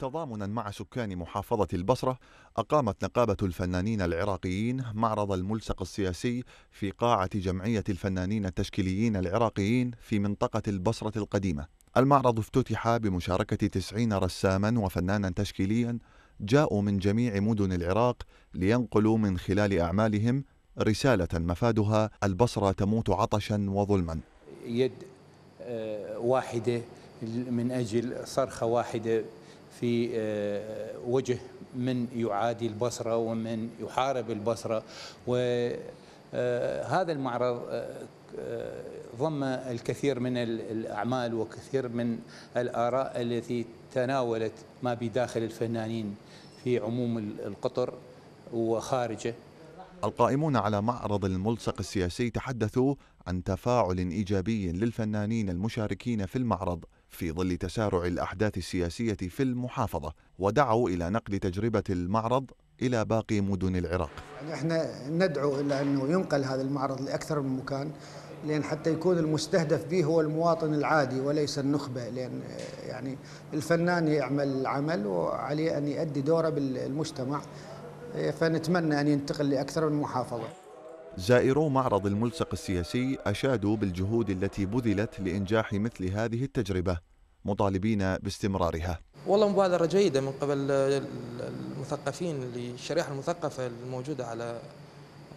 تضامنا مع سكان محافظة البصرة أقامت نقابة الفنانين العراقيين معرض الملصق السياسي في قاعة جمعية الفنانين التشكيليين العراقيين في منطقة البصرة القديمة المعرض افتتح بمشاركة تسعين رساما وفنانا تشكيليا جاءوا من جميع مدن العراق لينقلوا من خلال أعمالهم رسالة مفادها البصرة تموت عطشا وظلما يد آه، واحدة من أجل صرخة واحدة في آه، وجه من يعادي البصرة ومن يحارب البصرة وهذا آه، المعرض آه، ضم الكثير من الأعمال وكثير من الآراء التي تناولت ما بداخل الفنانين في عموم القطر وخارجه القائمون على معرض الملصق السياسي تحدثوا عن تفاعل إيجابي للفنانين المشاركين في المعرض في ظل تسارع الأحداث السياسية في المحافظة ودعوا إلى نقل تجربة المعرض إلى باقي مدن العراق احنا ندعو إلى أنه ينقل هذا المعرض لأكثر من مكان لأن حتى يكون المستهدف به هو المواطن العادي وليس النخبة لأن يعني الفنان يعمل العمل وعليه أن يؤدي دوره بالمجتمع فنتمنى أن ينتقل لأكثر من محافظة زائرو معرض الملصق السياسي أشادوا بالجهود التي بذلت لإنجاح مثل هذه التجربة مطالبين باستمرارها والله مبادرة جيدة من قبل المثقفين للشريحة المثقفة الموجودة على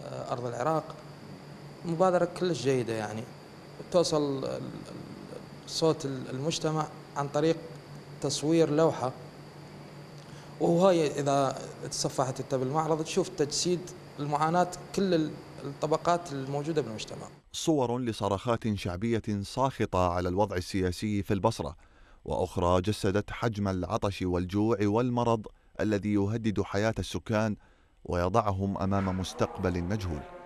أرض العراق مبادرة كلش جيدة يعني توصل صوت المجتمع عن طريق تصوير لوحة وهاي اذا تصفحت انت بالمعرض تشوف تجسيد المعاناه كل الطبقات الموجوده بالمجتمع. صور لصرخات شعبيه ساخطه على الوضع السياسي في البصره واخرى جسدت حجم العطش والجوع والمرض الذي يهدد حياه السكان ويضعهم امام مستقبل مجهول.